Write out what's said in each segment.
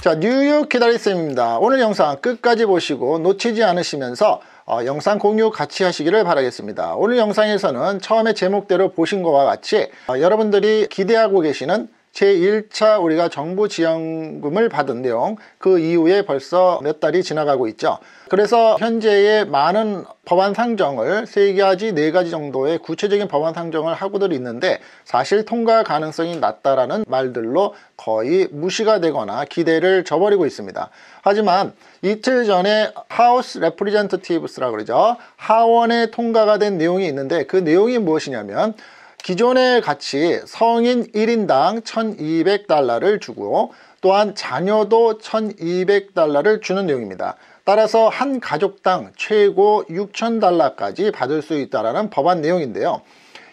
자 뉴욕 기다리쌤입니다. 오늘 영상 끝까지 보시고 놓치지 않으시면서 어, 영상 공유 같이 하시기를 바라겠습니다. 오늘 영상에서는 처음에 제목대로 보신 것과 같이 어, 여러분들이 기대하고 계시는 제1차 우리가 정부 지원금을 받은 내용 그 이후에 벌써 몇 달이 지나가고 있죠 그래서 현재의 많은 법안 상정을 세가지네가지 네 정도의 구체적인 법안 상정을 하고들 있는데 사실 통과 가능성이 낮다라는 말들로 거의 무시가 되거나 기대를 저버리고 있습니다 하지만 이틀 전에 하우스 레프리젠터티브스라고 그러죠 하원에 통과가 된 내용이 있는데 그 내용이 무엇이냐면 기존의 같이 성인 1인당 1200달러를 주고 또한 자녀도 1200달러를 주는 내용입니다. 따라서 한 가족당 최고 6000달러까지 받을 수 있다는 법안 내용인데요.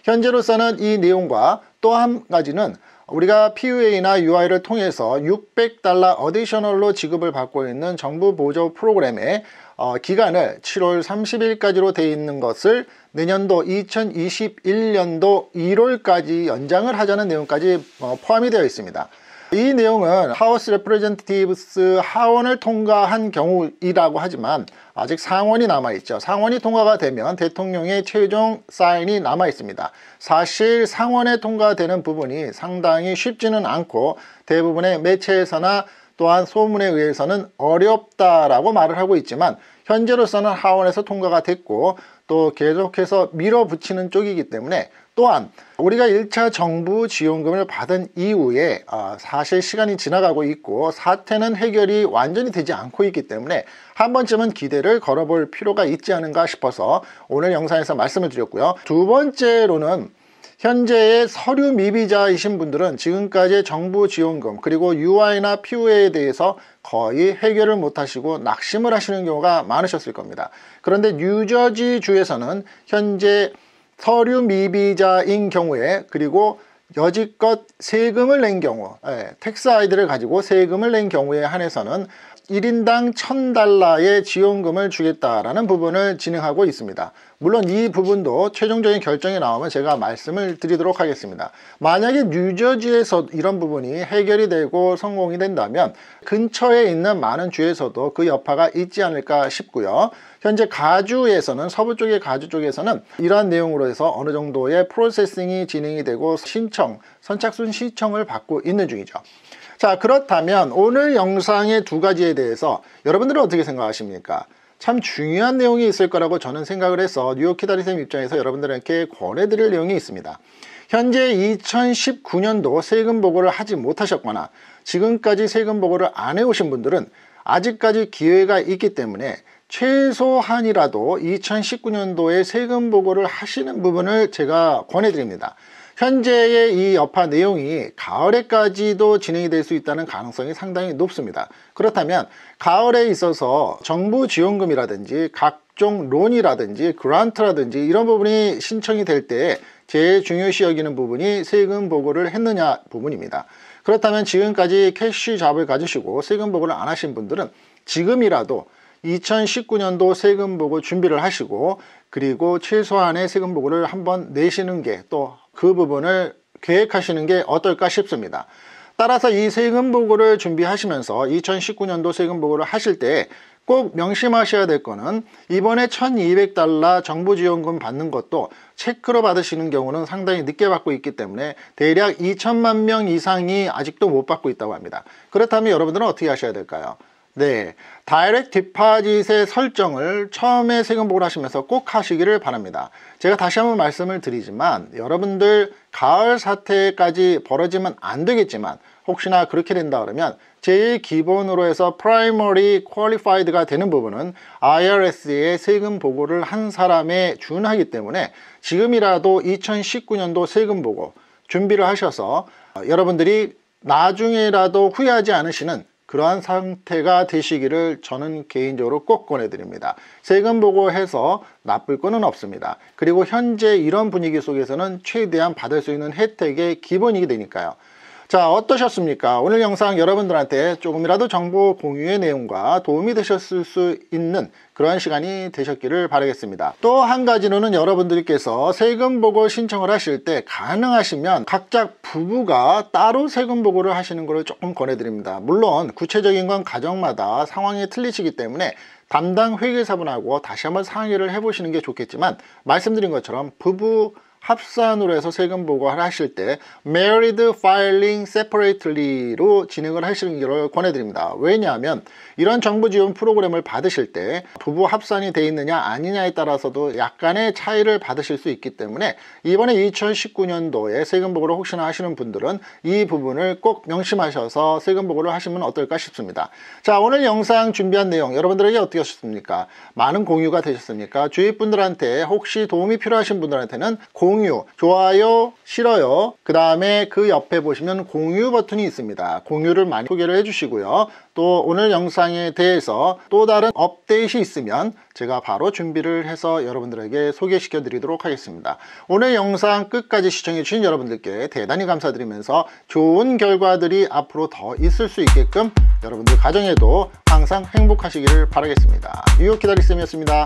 현재로서는 이 내용과 또 한 가지는 우리가 PUA나 UI를 통해서 600달러 어디셔널로 지급을 받고 있는 정부 보조 프로그램의 어, 기간을 7월 30일까지로 되어 있는 것을 내년도 2021년도 1월까지 연장을 하자는 내용까지 어, 포함이 되어 있습니다. 이 내용은 하우스 레프레젠티브스 하원을 통과한 경우이라고 하지만 아직 상원이 남아있죠. 상원이 통과가 되면 대통령의 최종 사인이 남아있습니다. 사실 상원에 통과되는 부분이 상당히 쉽지는 않고 대부분의 매체에서나 또한 소문에 의해서는 어렵다라고 말을 하고 있지만 현재로서는 하원에서 통과가 됐고 또 계속해서 밀어붙이는 쪽이기 때문에 또한 우리가 1차 정부 지원금을 받은 이후에 어, 사실 시간이 지나가고 있고 사태는 해결이 완전히 되지 않고 있기 때문에 한 번쯤은 기대를 걸어볼 필요가 있지 않은가 싶어서 오늘 영상에서 말씀을 드렸고요. 두 번째로는 현재의 서류 미비자이신 분들은 지금까지 정부 지원금 그리고 UI나 PU에 대해서 거의 해결을 못하시고 낙심을 하시는 경우가 많으셨을 겁니다. 그런데 뉴저지 주에서는 현재 서류 미비자인 경우에 그리고 여지껏 세금을 낸 경우 텍스 예, 아이디를 가지고 세금을 낸 경우에 한해서는 1인당 1000달러의 지원금을 주겠다라는 부분을 진행하고 있습니다. 물론 이 부분도 최종적인 결정이 나오면 제가 말씀을 드리도록 하겠습니다. 만약에 뉴저지에서 이런 부분이 해결이 되고 성공이 된다면 근처에 있는 많은 주에서도 그 여파가 있지 않을까 싶고요. 현재 가주에서는 서부 쪽의 가주 쪽에서는 이러한 내용으로 해서 어느 정도의 프로세싱이 진행이 되고 신청, 선착순 신청을 받고 있는 중이죠. 자 그렇다면 오늘 영상의 두 가지에 대해서 여러분들은 어떻게 생각하십니까? 참 중요한 내용이 있을 거라고 저는 생각을 해서 뉴욕 키다리쌤 입장에서 여러분들에게 권해드릴 내용이 있습니다. 현재 2019년도 세금 보고를 하지 못하셨거나 지금까지 세금 보고를 안 해오신 분들은 아직까지 기회가 있기 때문에 최소한이라도 2019년도에 세금 보고를 하시는 부분을 제가 권해드립니다. 현재의 이 여파 내용이 가을에까지도 진행이 될 수 있다는 가능성이 상당히 높습니다. 그렇다면 가을에 있어서 정부 지원금이라든지 각종 론이라든지 그란트라든지 이런 부분이 신청이 될 때 제일 중요시 여기는 부분이 세금 보고를 했느냐 부분입니다. 그렇다면 지금까지 캐시 잡을 가지시고 세금 보고를 안 하신 분들은 지금이라도 2019년도 세금 보고 준비를 하시고 그리고 최소한의 세금 보고를 한번 내시는 게또 그 부분을 계획하시는 게 어떨까 싶습니다. 따라서 이 세금 보고를 준비하시면서 2019년도 세금 보고를 하실 때 꼭 명심하셔야 될 거는 이번에 1200달러 정부 지원금 받는 것도 체크로 받으시는 경우는 상당히 늦게 받고 있기 때문에 대략 2천만 명 이상이 아직도 못 받고 있다고 합니다. 그렇다면 여러분들은 어떻게 하셔야 될까요? 네, 다이렉트 디파짓의 설정을 처음에 세금 보고 하시면서 꼭 하시기를 바랍니다. 제가 다시 한번 말씀을 드리지만 여러분들 가을 사태까지 벌어지면 안 되겠지만 혹시나 그렇게 된다 그러면 제일 기본으로 해서 프라이머리 퀄리파이드가 되는 부분은 IRS의 세금 보고를 한 사람에 준하기 때문에 지금이라도 2019년도 세금 보고 준비를 하셔서 여러분들이 나중에라도 후회하지 않으시는 그러한 상태가 되시기를 저는 개인적으로 꼭 권해드립니다. 세금 보고해서 나쁠 거는 없습니다. 그리고 현재 이런 분위기 속에서는 최대한 받을 수 있는 혜택의 기본이 되니까요. 자 어떠셨습니까? 오늘 영상 여러분들한테 조금이라도 정보 공유의 내용과 도움이 되셨을 수 있는 그러한 시간이 되셨기를 바라겠습니다. 또 한 가지로는 여러분들께서 세금 보고 신청을 하실 때 가능하시면 각자 부부가 따로 세금 보고를 하시는 것을 조금 권해드립니다. 물론 구체적인 건 가정마다 상황이 틀리시기 때문에 담당 회계사분하고 다시 한번 상의를 해보시는 게 좋겠지만 말씀드린 것처럼 부부 합산으로 해서 세금 보고를 하실 때 Married Filing Separately로 진행을 하시는 걸 권해드립니다. 왜냐하면 이런 정부 지원 프로그램을 받으실 때 부부 합산이 돼 있느냐 아니냐에 따라서도 약간의 차이를 받으실 수 있기 때문에 이번에 2019년도에 세금 보고를 혹시나 하시는 분들은 이 부분을 꼭 명심하셔서 세금 보고를 하시면 어떨까 싶습니다. 자 오늘 영상 준비한 내용 여러분들에게 어떻게 하셨습니까? 많은 공유가 되셨습니까? 주위 분들한테 혹시 도움이 필요하신 분들한테는 고 공유 좋아요 싫어요 그 다음에 그 옆에 보시면 공유 버튼이 있습니다 공유를 많이 소개를 해주시고요 또 오늘 영상에 대해서 또 다른 업데이트 있으면 제가 바로 준비를 해서 여러분들에게 소개시켜 드리도록 하겠습니다 오늘 영상 끝까지 시청해 주신 여러분들께 대단히 감사드리면서 좋은 결과들이 앞으로 더 있을 수 있게끔 여러분들 가정에도 항상 행복하시기를 바라겠습니다 뉴욕 기다리쌤이었습니다